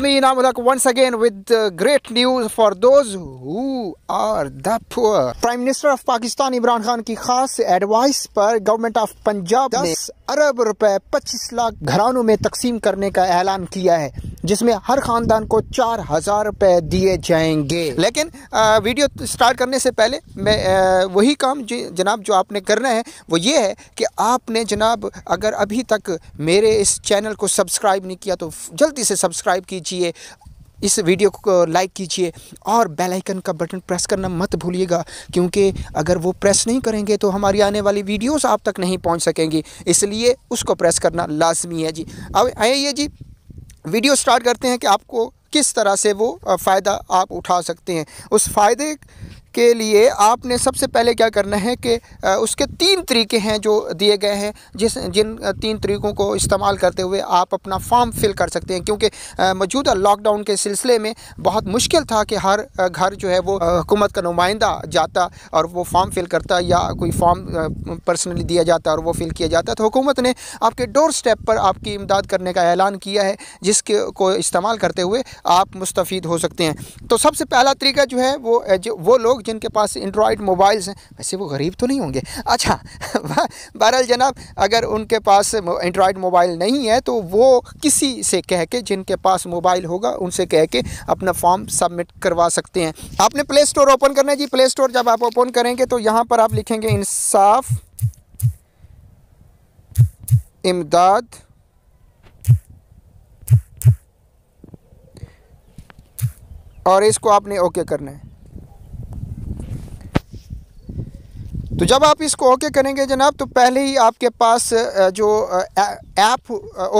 me now look once again with uh, great news for those who are the poor. Prime Minister of Pakistan imran khan ki khas advice par government of punjab ne 10 arab rupaye 25 lakh घरानों mein taqseem karne ka elan kiya hai जिसमें हर खानदान को चार हज़ार रुपये दिए जाएंगे लेकिन आ, वीडियो स्टार्ट करने से पहले मैं आ, वही काम जनाब जो आपने करना है वो ये है कि आपने जनाब अगर अभी तक मेरे इस चैनल को सब्सक्राइब नहीं किया तो जल्दी से सब्सक्राइब कीजिए इस वीडियो को लाइक कीजिए और बेल आइकन का बटन प्रेस करना मत भूलिएगा क्योंकि अगर वो प्रेस नहीं करेंगे तो हमारी आने वाली वीडियोस आप तक नहीं पहुंच सकेंगी इसलिए उसको प्रेस करना लाजमी है जी अब आइए जी वीडियो स्टार्ट करते हैं कि आपको किस तरह से वो फ़ायदा आप उठा सकते हैं उस फ़ायदे के लिए आपने सबसे पहले क्या करना है कि उसके तीन तरीके हैं जो दिए गए हैं जिस जिन तीन तरीक़ों को इस्तेमाल करते हुए आप अपना फॉर्म फिल कर सकते हैं क्योंकि मौजूदा लॉकडाउन के सिलसिले में बहुत मुश्किल था कि हर घर जो है वो हुकूमत का नुमाइंदा जाता और वो फॉर्म फिल करता या कोई फॉर्म पर्सनली दिया जाता और वो फिल किया जाता तो हुकूमत ने आपके डोर स्टेप पर आपकी इमदाद करने का ऐलान किया है जिसके को इस्तेमाल करते हुए आप मुस्तफ़ हो सकते हैं तो सबसे पहला तरीका जो है वो जो वो लोग लोग जिनके पास एंड्रॉयड मोबाइल्स हैं वैसे वो गरीब तो नहीं होंगे अच्छा बहरल जनाब अगर उनके पास एंड्रॉयड मोबाइल नहीं है तो वो किसी से कह के जिनके पास मोबाइल होगा उनसे कह के अपना फॉर्म सबमिट करवा सकते हैं आपने प्ले स्टोर ओपन करना है जी प्ले स्टोर जब आप ओपन करेंगे तो यहाँ पर आप लिखेंगे इंसाफ इमदाद और इसको आपने ओके करना है तो जब आप इसको ओके करेंगे जनाब तो पहले ही आपके पास जो ऐप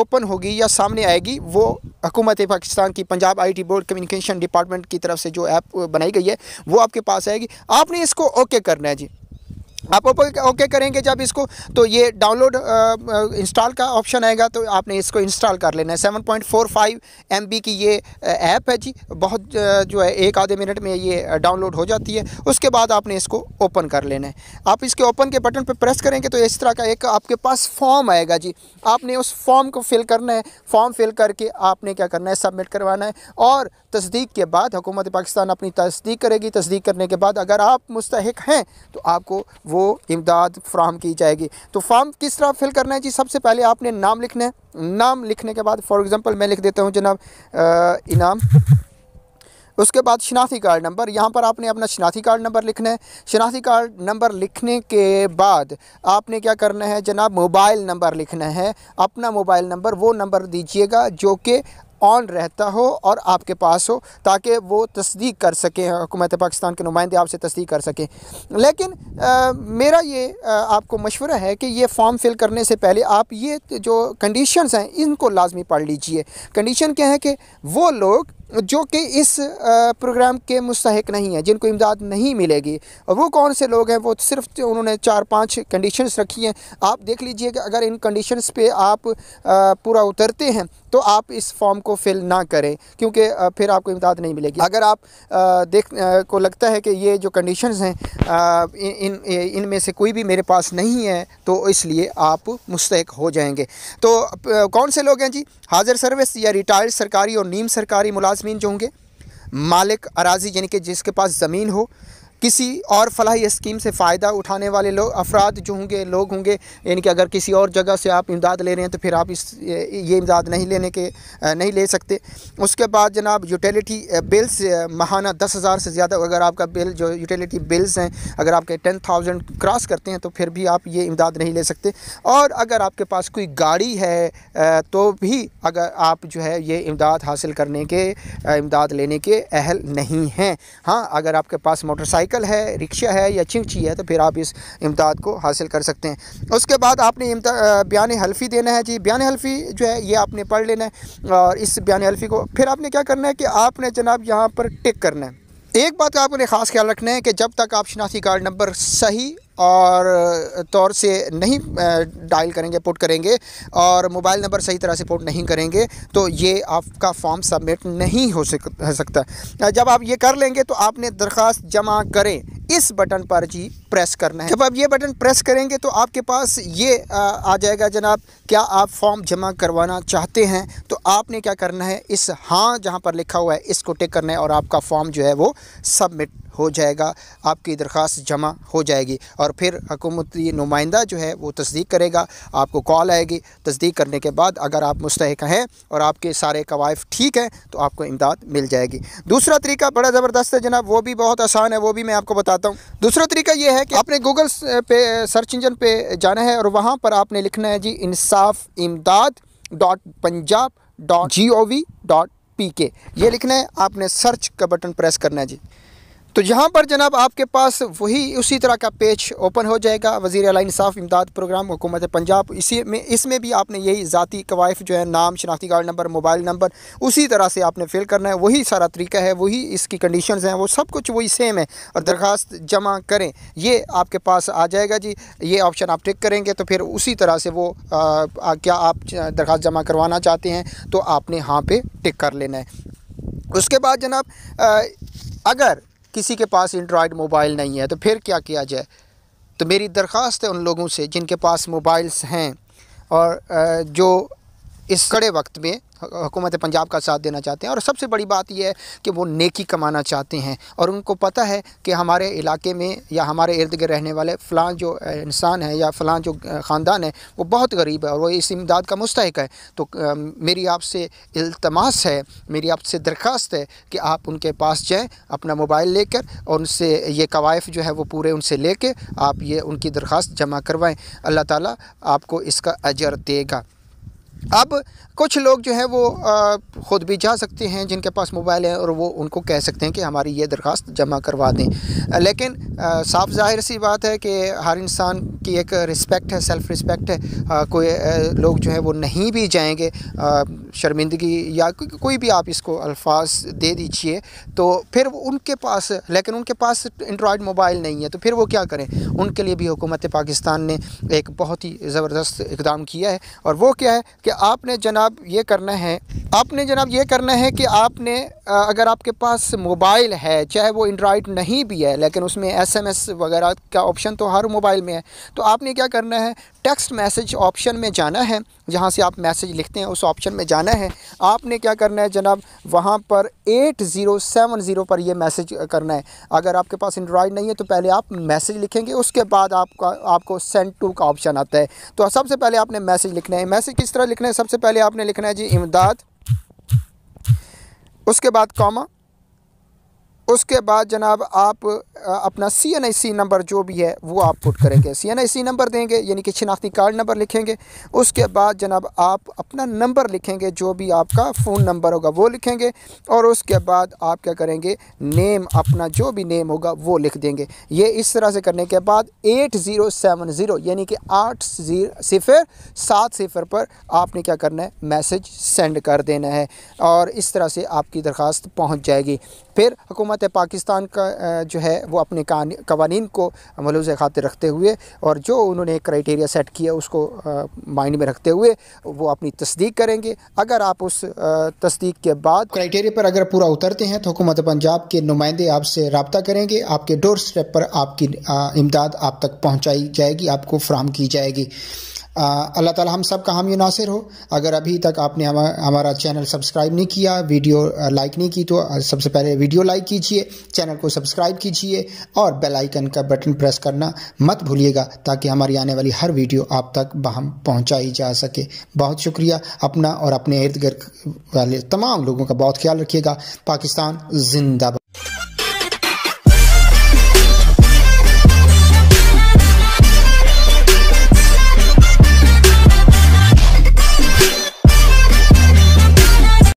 ओपन होगी या सामने आएगी वो हकूमत पाकिस्तान की Punjab IT board communication department की तरफ से जो ऐप बनाई गई है वो आपके पास आएगी आपने इसको ओके करना है जी आप ओके करेंगे जब इसको तो ये डाउनलोड इंस्टॉल का ऑप्शन आएगा तो आपने इसको इंस्टॉल कर लेना है seven point four five M B की ये ऐप है जी बहुत जो है एक आधे मिनट में ये डाउनलोड हो जाती है उसके बाद आपने इसको ओपन कर लेना है आप इसके ओपन के बटन पर प्रेस करेंगे तो इस तरह का एक आपके पास फॉर्म आएगा जी आपने उस फॉर्म को फिल करना है फॉर्म फिल करके आपने क्या करना है सबमिट करवाना है और तस्दीक के बाद हुकूमत पाकिस्तान अपनी तस्दीक करेगी तस्दीक करने के बाद अगर आप मुस्तक हैं तो आपको वो वो इमदाद फ्राहम की जाएगी तो फॉर्म किस तरह फिल करना है जी सबसे पहले आपने नाम लिखना है नाम लिखने के बाद फॉर एग्ज़ाम्पल मैं लिख देता हूँ जनाब इनाम उसके बाद शनाख्ती कार्ड नंबर यहाँ पर आपने अपना शनाख्ती कार्ड नंबर लिखना है शनाख्ती कार्ड नंबर लिखने के बाद आपने क्या करना है जनाब मोबाइल नंबर लिखना है अपना मोबाइल नंबर वो नंबर दीजिएगा जो कि ऑन रहता हो और आपके पास हो ताकि वो तस्दीक कर सकें हुकूमत पाकिस्तान के नुमाइंदे आपसे तस्दीक कर सकें लेकिन आ, मेरा ये आ, आपको मशवरा है कि ये फॉर्म फिल करने से पहले आप ये जो कंडीशन हैं इनको लाजमी पढ़ लीजिए कंडीशन क्या है कि वो लोग जो कि इस प्रोग्राम के मुस्तक नहीं हैं जिनको इमदाद नहीं मिलेगी और वो कौन से लोग हैं वो सिर्फ तो उन्होंने चार पांच कंडीशंस रखी हैं आप देख लीजिए कि अगर इन कंडीशंस पे आप पूरा उतरते हैं तो आप इस फॉर्म को फिल ना करें क्योंकि फिर आपको इमदाद नहीं मिलेगी अगर आप देख को लगता है कि ये जो कंडीशन हैं इन इनमें से कोई भी मेरे पास नहीं है तो इसलिए आप मुस्तक हो जाएंगे तो कौन से लोग हैं जी हाजिर सर्विस या रिटायर्ड सरकारी और नीम सरकारी मुलाजमीन जो होंगे मालिक अराजी यानी कि जिसके पास ज़मीन हो किसी और फलाही स्कीम से फ़ायदा उठाने वाले लोग अफराद जो होंगे लोग होंगे यानी कि अगर किसी और जगह से आप इमदाद ले रहे हैं तो फिर आप इस ये इमदाद नहीं लेने के नहीं ले सकते उसके बाद जनाब यूटिलिटी बिल्स माहाना दस हज़ार से ज़्यादा अगर आपका बिल जो यूटिलिटी बिल्स हैं अगर आपके टेन थाउजेंड क्रॉस करते हैं तो फिर भी आप ये इमदाद नहीं ले सकते और अगर आपके पास कोई गाड़ी है तो भी अगर आप जो है ये इमदाद हासिल करने के इमदाद लेने के अहल नहीं हैं हाँ अगर आपके पास मोटरसाइकिल साइकिल है रिक्शा है या चिंची है तो फिर आप इस इमदाद को हासिल कर सकते हैं उसके बाद आपने बयान हल्फी देना है जी बयान हल्फी जो है ये आपने पढ़ लेना है और इस बयान हल्फी को फिर आपने क्या करना है कि आपने जनाब यहाँ पर टिक करना है एक बात का आपने ख़ास ख्याल रखना है कि जब तक आप शनाख्ती कार्ड नंबर सही और तौर से नहीं डायल करेंगे पुट करेंगे और मोबाइल नंबर सही तरह से पुट नहीं करेंगे तो ये आपका फॉर्म सबमिट नहीं हो सकता जब आप ये कर लेंगे तो आपने दरख्वास्त जमा करें इस बटन पर जी प्रेस करना है जब आप ये बटन प्रेस करेंगे तो आपके पास ये आ जाएगा जनाब क्या आप फॉर्म जमा करवाना चाहते हैं तो आपने क्या करना है इस हाँ जहाँ पर लिखा हुआ है इसको टिक करना है और आपका फॉर्म जो है वो सबमिट हो जाएगा आपकी दरख्वास्त जमा हो जाएगी और फिर हकूमती नुमाइंदा जो है वो तस्दीक करेगा आपको कॉल आएगी तस्दीक करने के बाद अगर आप मुस्तक हैं और आपके सारे कवायफ ठीक हैं तो आपको इमदाद मिल जाएगी दूसरा तरीका बड़ा ज़बरदस्त है जनाब वो भी बहुत आसान है वो भी मैं आपको बताता हूँ दूसरा तरीका ये है कि आपने गूगल पे सर्च इंजन पर जाना है और वहाँ पर आपने लिखना है जी Insaf Imdad dot Punjab dot G O V dot P K ये लिखना है आपने सर्च का बटन प्रेस करना है जी तो यहाँ पर जनाब आपके पास वही उसी तरह का पेज ओपन हो जाएगा वज़ी अल इंसाफ इमदाद प्रोग्राम हुकूमत पंजाब इसी में इसमें भी आपने यही ज़ाती कवायफ जो है नाम शनाख्ती कार्ड नंबर मोबाइल नंबर उसी तरह से आपने फिल करना है वही सारा तरीका है वही इसकी कंडीशन हैं वो सब कुछ वही सेम है और दरख्वास्त जमा करें ये आपके पास आ जाएगा जी ये ऑप्शन आप टिक करेंगे तो फिर उसी तरह से वो आ, आ, क्या आप दरख्वास्त जमा करवाना चाहते हैं तो आपने हाँ पे टिक कर लेना है उसके बाद जनाब अगर किसी के पास एंड्रॉयड मोबाइल नहीं है तो फिर क्या किया जाए तो मेरी दरख्वास्त है उन लोगों से जिनके पास मोबाइल्स हैं और जो इस कड़े वक्त में हुकूमत पंजाब का साथ देना चाहते हैं और सबसे बड़ी बात यह है कि वो नेकी कमाना चाहते हैं और उनको पता है कि हमारे इलाके में या हमारे इर्द गिर्द रहने वाले फ़लाँ जो इंसान है या फ़लाँ जो ख़ानदान है वो बहुत गरीब है और वो इस इमदाद का मुस्तक है तो मेरी आपसे इल्तमास है मेरी आपसे दरख्वास्त है कि आप उनके पास जाएँ अपना मोबाइल लेकर और उनसे ये कवायफ जो है वो पूरे उनसे ले कर आप ये उनकी दरख्वास्त जमा करवाएँ अल्लाह ताली आपको इसका अजर देगा अब कुछ लोग जो हैं वो ख़ुद भी जा सकते हैं जिनके पास मोबाइल है और वो उनको कह सकते हैं कि हमारी ये दरख्वास्त जमा करवा दें लेकिन साफ जाहिर सी बात है कि हर इंसान की एक रिस्पेक्ट है सेल्फ़ रिस्पेक्ट है आ, कोई आ, लोग जो है वो नहीं भी जाएंगे शर्मिंदगी या कोई भी आप इसको अल्फाज दे दीजिए तो फिर उनके पास लेकिन उनके पास एंड्रॉयड मोबाइल नहीं है तो फिर वो क्या करें उनके लिए भी हुकूमत पाकिस्तान ने एक बहुत ही ज़बरदस्त इकदाम किया है और वो क्या है कि आपने जनाब ये करना है आपने जनाब ये करना है कि आपने अगर आपके पास मोबाइल है चाहे वो एंड्राइड नहीं भी है लेकिन उसमें एसएमएस वगैरह का ऑप्शन तो हर मोबाइल में है तो आपने क्या करना है टेक्स्ट मैसेज ऑप्शन में जाना है जहाँ से आप मैसेज लिखते हैं उस ऑप्शन में जाना है आपने क्या करना है जनाब वहाँ पर एट ज़ीरो सेवन ज़ीरो पर यह मैसेज करना है अगर आपके पास एंड्रॉयड नहीं है तो पहले आप मैसेज लिखेंगे उसके बाद आपका आपको सेंड टू का ऑप्शन आता है तो सबसे पहले आपने मैसेज लिखना है मैसेज किस तरह लिखना है सबसे पहले आपने लिखना है जी इमदाद उसके बाद कॉमा उसके बाद जनाब आप अपना सी एन आई सी नंबर जो भी है वो आप पुट करेंगे सी एन आई सी नंबर देंगे यानी कि शिनाख्ती कार्ड नंबर लिखेंगे उसके बाद जनाब आप अपना नंबर लिखेंगे जो भी आपका फ़ोन नंबर होगा वो लिखेंगे और उसके बाद आप क्या करेंगे नेम अपना जो भी नेम होगा वो लिख देंगे ये इस तरह से करने के बाद एट ज़ीरो सेवन ज़ीरो यानी कि आठ सिफर सात सिफर पर आपने क्या करना है मैसेज सेंड कर देना है और इस तरह से आपकी दरख्वास्त पहुँच जाएगी फिर हुकूमत पाकिस्तान का जो है वो अपने कवानीन को मलूज़ खातिर रखते हुए और जो उन्होंने क्राइटेरिया सेट किया उसको माइंड में रखते हुए वो अपनी तस्दीक करेंगे अगर आप उस तस्दीक के बाद क्राइटेरिया पर अगर पूरा उतरते हैं तो हुकूमत पंजाब के नुमाइंदे आपसे रबता करेंगे आपके डोर स्टेप पर आपकी इमदाद आप तक पहुँचाई जाएगी आपको फ्राहम की जाएगी अल्लाह ताला हम सब का हामी नासिर हो अगर अभी तक आपने हम, हमारा चैनल सब्सक्राइब नहीं किया वीडियो लाइक नहीं की तो सबसे पहले वीडियो लाइक कीजिए चैनल को सब्सक्राइब कीजिए और बेल आइकन का बटन प्रेस करना मत भूलिएगा ताकि हमारी आने वाली हर वीडियो आप तक बहम पहुँचाई जा सके बहुत शुक्रिया अपना और अपने इर्द गिर्द वाले तमाम लोगों का बहुत ख्याल रखिएगा पाकिस्तान जिंदाबाद